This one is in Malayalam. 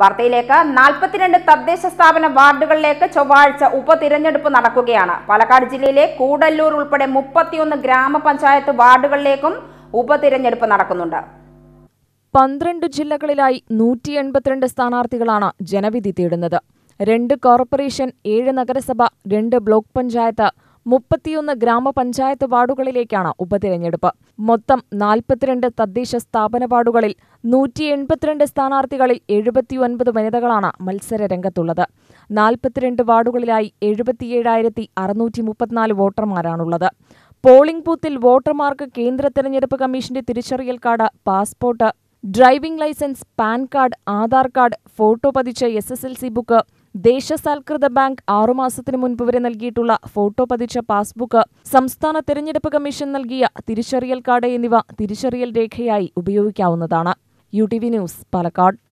വാർത്തയിലേക്ക് നാൽപ്പത്തിരണ്ട് തദ്ദേശ സ്ഥാപന വാർഡുകളിലേക്ക് ചൊവ്വാഴ്ച ഉപതിരഞ്ഞെടുപ്പ് നടക്കുകയാണ് പാലക്കാട് ജില്ലയിലെ കൂടല്ലൂർ ഉൾപ്പെടെ മുപ്പത്തിയൊന്ന് ഗ്രാമപഞ്ചായത്ത് വാർഡുകളിലേക്കും ഉപതിരഞ്ഞെടുപ്പ് നടക്കുന്നുണ്ട് പന്ത്രണ്ട് ജില്ലകളിലായി നൂറ്റി എൺപത്തിരണ്ട് സ്ഥാനാർത്ഥികളാണ് ജനവിധി തേടുന്നത് രണ്ട് കോർപ്പറേഷൻ ഏഴ് നഗരസഭ രണ്ട് ബ്ലോക്ക് പഞ്ചായത്ത് മുപ്പത്തിയൊന്ന് ഗ്രാമപഞ്ചായത്ത് വാർഡുകളിലേക്കാണ് ഉപതിരഞ്ഞെടുപ്പ് മൊത്തം നാൽപ്പത്തിരണ്ട് തദ്ദേശ സ്ഥാപന വാർഡുകളിൽ നൂറ്റി എൺപത്തിരണ്ട് സ്ഥാനാർത്ഥികളിൽ എഴുപത്തിയൊൻപത് വനിതകളാണ് മത്സര രംഗത്തുള്ളത് നാൽപ്പത്തിരണ്ട് വാർഡുകളിലായി എഴുപത്തിയേഴായിരത്തി അറുന്നൂറ്റി മുപ്പത്തിനാല് വോട്ടർമാരാണുള്ളത് പോളിംഗ് ബൂത്തിൽ വോട്ടർമാർക്ക് കേന്ദ്ര തെരഞ്ഞെടുപ്പ് കമ്മീഷന്റെ തിരിച്ചറിയൽ card passport driving licence PAN card Aadhaar card photo പതിച്ച S S L C book ദേശസാൽകൃത ബാങ്ക് ആറുമാസത്തിന് മുൻപ് വരെ നൽകിയിട്ടുള്ള ഫോട്ടോ പതിച്ച പാസ്ബുക്ക് സംസ്ഥാന തെരഞ്ഞെടുപ്പ് കമ്മീഷൻ നൽകിയ തിരിച്ചറിയൽ കാർഡ് എന്നിവ തിരിച്ചറിയൽ രേഖയായി ഉപയോഗിക്കാവുന്നതാണ് U T V news Palakkad